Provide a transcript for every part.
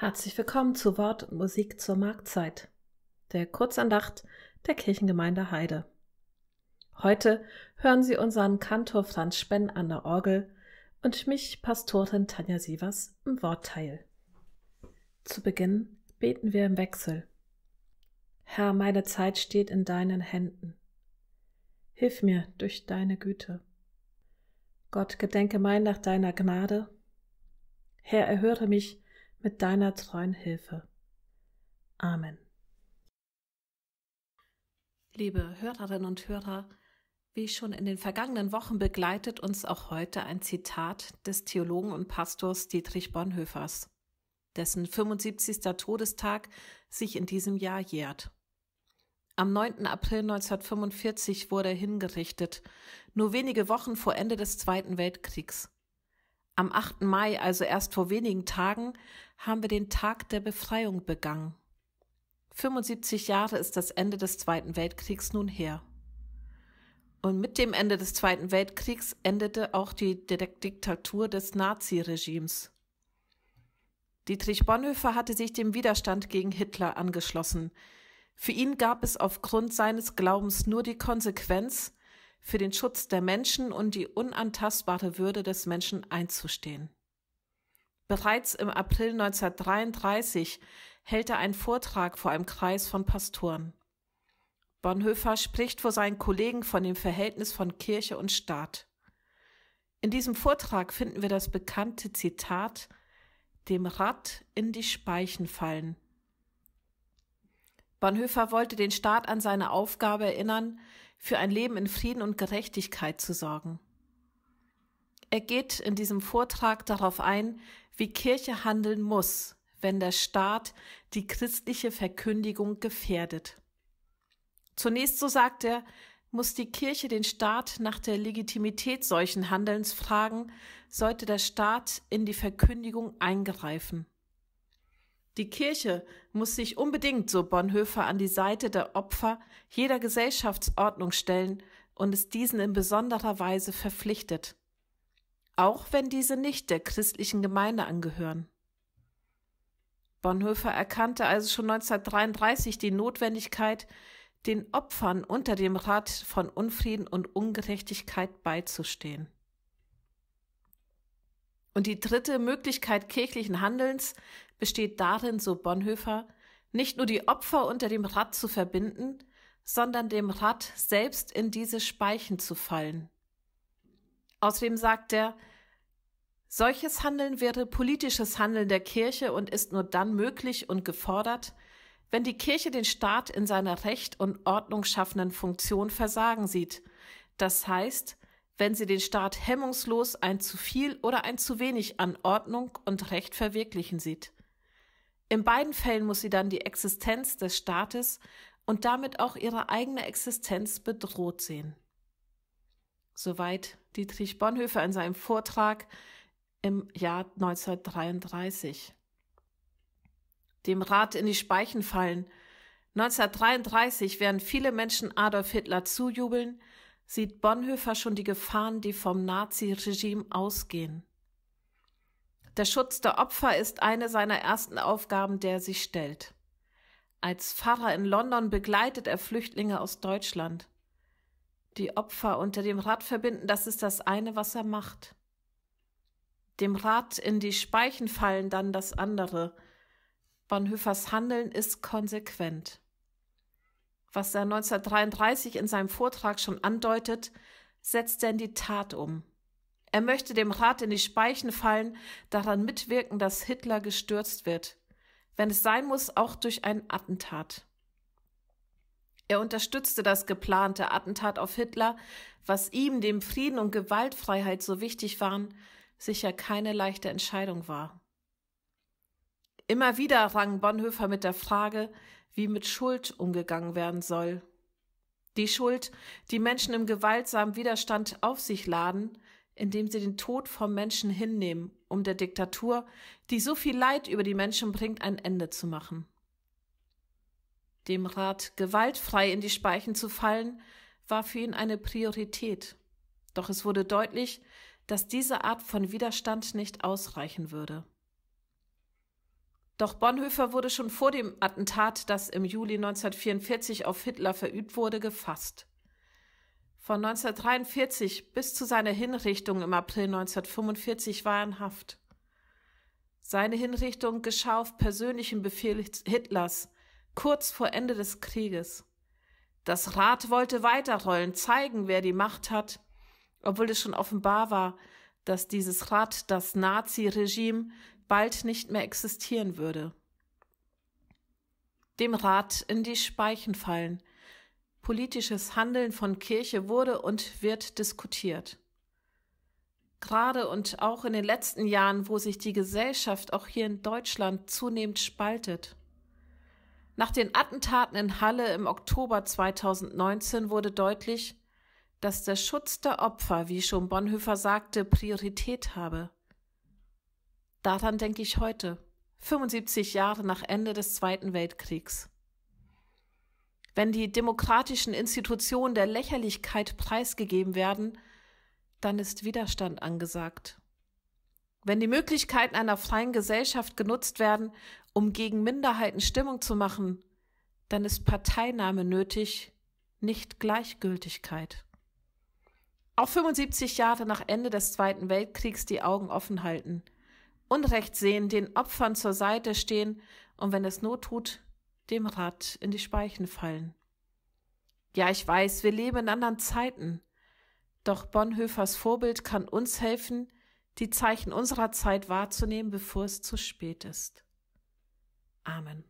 Herzlich willkommen zu Wort und Musik zur Marktzeit, der Kurzandacht der Kirchengemeinde Heide. Heute hören Sie unseren Kantor Franz Spenn an der Orgel und mich, Pastorin Tanja Sievers, im Wortteil. Zu Beginn beten wir im Wechsel. Herr, meine Zeit steht in deinen Händen. Hilf mir durch deine Güte. Gott, gedenke mein nach deiner Gnade. Herr, erhöre mich, mit deiner treuen Hilfe. Amen. Liebe Hörerinnen und Hörer, wie schon in den vergangenen Wochen begleitet uns auch heute ein Zitat des Theologen und Pastors Dietrich Bonhoeffers, dessen 75. Todestag sich in diesem Jahr jährt. Am 9. April 1945 wurde er hingerichtet, nur wenige Wochen vor Ende des Zweiten Weltkriegs. Am 8. Mai, also erst vor wenigen Tagen, haben wir den Tag der Befreiung begangen. 75 Jahre ist das Ende des Zweiten Weltkriegs nun her. Und mit dem Ende des Zweiten Weltkriegs endete auch die Diktatur des Naziregimes. Dietrich Bonhoeffer hatte sich dem Widerstand gegen Hitler angeschlossen. Für ihn gab es aufgrund seines Glaubens nur die Konsequenz, für den Schutz der Menschen und die unantastbare Würde des Menschen einzustehen. Bereits im April 1933 hält er einen Vortrag vor einem Kreis von Pastoren. Bonhoeffer spricht vor seinen Kollegen von dem Verhältnis von Kirche und Staat. In diesem Vortrag finden wir das bekannte Zitat dem Rad in die Speichen fallen. Bonhoeffer wollte den Staat an seine Aufgabe erinnern, für ein Leben in Frieden und Gerechtigkeit zu sorgen. Er geht in diesem Vortrag darauf ein, wie Kirche handeln muss, wenn der Staat die christliche Verkündigung gefährdet. Zunächst, so sagt er, muss die Kirche den Staat nach der Legitimität solchen Handelns fragen, sollte der Staat in die Verkündigung eingreifen. Die Kirche muss sich unbedingt, so Bonhoeffer, an die Seite der Opfer jeder Gesellschaftsordnung stellen und ist diesen in besonderer Weise verpflichtet, auch wenn diese nicht der christlichen Gemeinde angehören. Bonhoeffer erkannte also schon 1933 die Notwendigkeit, den Opfern unter dem Rad von Unfrieden und Ungerechtigkeit beizustehen. Und die dritte Möglichkeit kirchlichen Handelns besteht darin, so Bonhoeffer, nicht nur die Opfer unter dem Rad zu verbinden, sondern dem Rad selbst in diese Speichen zu fallen. Außerdem sagt er, solches Handeln wäre politisches Handeln der Kirche und ist nur dann möglich und gefordert, wenn die Kirche den Staat in seiner Recht und Ordnung schaffenden Funktion versagen sieht. Das heißt, wenn sie den Staat hemmungslos ein zu viel oder ein zu wenig an Ordnung und Recht verwirklichen sieht. In beiden Fällen muss sie dann die Existenz des Staates und damit auch ihre eigene Existenz bedroht sehen. Soweit Dietrich Bonhoeffer in seinem Vortrag im Jahr 1933. Dem Rat in die Speichen fallen. 1933, werden viele Menschen Adolf Hitler zujubeln, sieht Bonhoeffer schon die Gefahren, die vom Nazi-Regime ausgehen. Der Schutz der Opfer ist eine seiner ersten Aufgaben, der er sich stellt. Als Pfarrer in London begleitet er Flüchtlinge aus Deutschland. Die Opfer unter dem Rad verbinden, das ist das eine, was er macht. Dem Rad in die Speichen fallen dann das andere. Bonhoeffers Handeln ist konsequent. Was er 1933 in seinem Vortrag schon andeutet, setzt er in die Tat um. Er möchte dem Rat in die Speichen fallen, daran mitwirken, dass Hitler gestürzt wird, wenn es sein muss, auch durch ein Attentat. Er unterstützte das geplante Attentat auf Hitler, was ihm, dem Frieden und Gewaltfreiheit so wichtig waren, sicher keine leichte Entscheidung war. Immer wieder rang Bonhoeffer mit der Frage, wie mit Schuld umgegangen werden soll. Die Schuld, die Menschen im gewaltsamen Widerstand auf sich laden, indem sie den Tod vom Menschen hinnehmen, um der Diktatur, die so viel Leid über die Menschen bringt, ein Ende zu machen. Dem Rat, gewaltfrei in die Speichen zu fallen, war für ihn eine Priorität. Doch es wurde deutlich, dass diese Art von Widerstand nicht ausreichen würde. Doch Bonhoeffer wurde schon vor dem Attentat, das im Juli 1944 auf Hitler verübt wurde, gefasst. Von 1943 bis zu seiner Hinrichtung im April 1945 war er in Haft. Seine Hinrichtung geschah auf persönlichen Befehl Hitlers, kurz vor Ende des Krieges. Das Rad wollte weiterrollen, zeigen, wer die Macht hat, obwohl es schon offenbar war, dass dieses Rad, das Nazi-Regime, bald nicht mehr existieren würde. Dem Rad in die Speichen fallen, politisches Handeln von Kirche wurde und wird diskutiert. Gerade und auch in den letzten Jahren, wo sich die Gesellschaft auch hier in Deutschland zunehmend spaltet. Nach den Attentaten in Halle im Oktober 2019 wurde deutlich, dass der Schutz der Opfer, wie schon Bonhoeffer sagte, Priorität habe. Daran denke ich heute, 75 Jahre nach Ende des Zweiten Weltkriegs wenn die demokratischen Institutionen der Lächerlichkeit preisgegeben werden, dann ist Widerstand angesagt. Wenn die Möglichkeiten einer freien Gesellschaft genutzt werden, um gegen Minderheiten Stimmung zu machen, dann ist Parteinahme nötig, nicht Gleichgültigkeit. Auch 75 Jahre nach Ende des Zweiten Weltkriegs die Augen offen halten, Unrecht sehen, den Opfern zur Seite stehen und wenn es Not tut, dem Rad in die Speichen fallen. Ja, ich weiß, wir leben in anderen Zeiten. Doch Bonhoeffers Vorbild kann uns helfen, die Zeichen unserer Zeit wahrzunehmen, bevor es zu spät ist. Amen.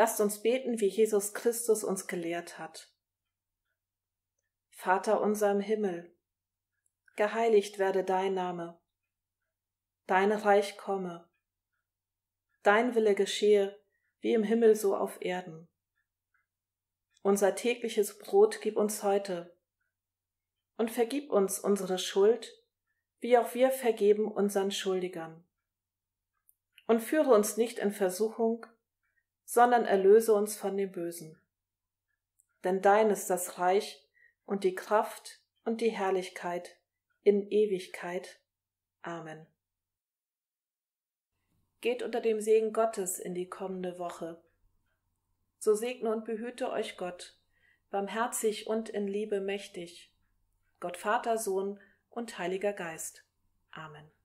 Lasst uns beten, wie Jesus Christus uns gelehrt hat. Vater unser im Himmel, geheiligt werde dein Name, dein Reich komme, dein Wille geschehe, wie im Himmel so auf Erden. Unser tägliches Brot gib uns heute und vergib uns unsere Schuld, wie auch wir vergeben unseren Schuldigern. Und führe uns nicht in Versuchung, sondern erlöse uns von dem Bösen. Denn dein ist das Reich und die Kraft und die Herrlichkeit in Ewigkeit. Amen. Geht unter dem Segen Gottes in die kommende Woche. So segne und behüte euch Gott, barmherzig und in Liebe mächtig. Gott Vater, Sohn und Heiliger Geist. Amen.